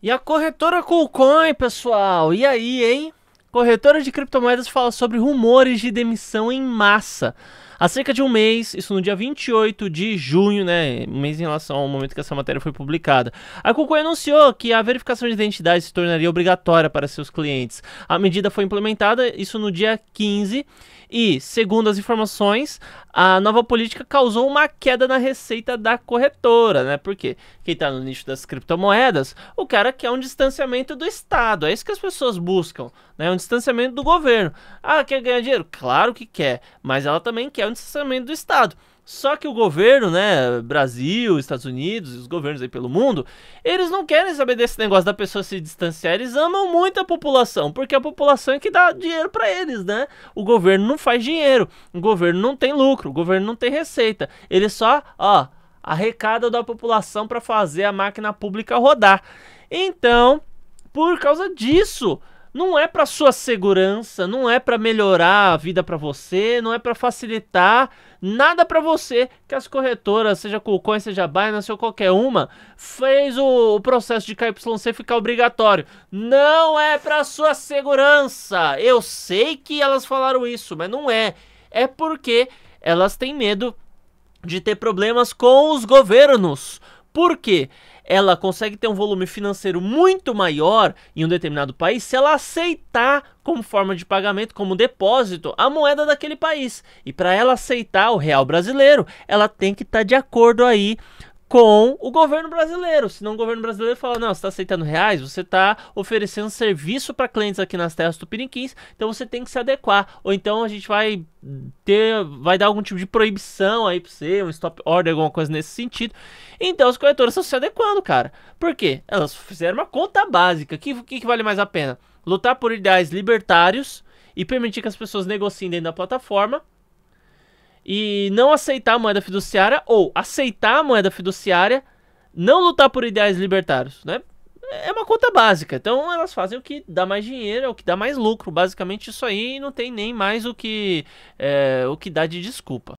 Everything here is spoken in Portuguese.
E a corretora Coolcoin, pessoal? E aí, hein? Corretora de criptomoedas fala sobre rumores de demissão em massa. Há cerca de um mês, isso no dia 28 de junho, né? Um mês em relação ao momento que essa matéria foi publicada. A Kucoin anunciou que a verificação de identidade se tornaria obrigatória para seus clientes. A medida foi implementada, isso no dia 15. E, segundo as informações, a nova política causou uma queda na receita da corretora, né? Porque quem está no nicho das criptomoedas, o cara quer um distanciamento do Estado. É isso que as pessoas buscam, né? Um distanciamento do governo. Ah, quer ganhar dinheiro? Claro que quer, mas ela também quer um distanciamento do Estado. Só que o governo, né, Brasil, Estados Unidos, os governos aí pelo mundo, eles não querem saber desse negócio da pessoa se distanciar, eles amam muito a população, porque a população é que dá dinheiro para eles, né? O governo não faz dinheiro, o governo não tem lucro, o governo não tem receita. Ele só, ó, arrecada da população para fazer a máquina pública rodar. Então, por causa disso, não é para sua segurança, não é para melhorar a vida para você, não é para facilitar nada para você que as corretoras, seja KuCoin, seja Binance ou qualquer uma, fez o, o processo de KYC ficar obrigatório. Não é para sua segurança. Eu sei que elas falaram isso, mas não é. É porque elas têm medo de ter problemas com os governos porque ela consegue ter um volume financeiro muito maior em um determinado país se ela aceitar como forma de pagamento, como depósito, a moeda daquele país. E para ela aceitar o real brasileiro, ela tem que estar tá de acordo aí com o governo brasileiro. Senão o governo brasileiro fala: não, você está aceitando reais, você está oferecendo serviço para clientes aqui nas terras tupiniquins, então você tem que se adequar. Ou então a gente vai ter, vai dar algum tipo de proibição aí para você, um stop order, alguma coisa nesse sentido. Então as corretoras estão se adequando, cara. Por quê? Elas fizeram uma conta básica. O que, que, que vale mais a pena? Lutar por ideais libertários e permitir que as pessoas negociem dentro da plataforma e não aceitar a moeda fiduciária ou aceitar a moeda fiduciária, não lutar por ideais libertários, né? É uma conta básica, então elas fazem o que dá mais dinheiro, é o que dá mais lucro, basicamente isso aí não tem nem mais o que é, o que dá de desculpa.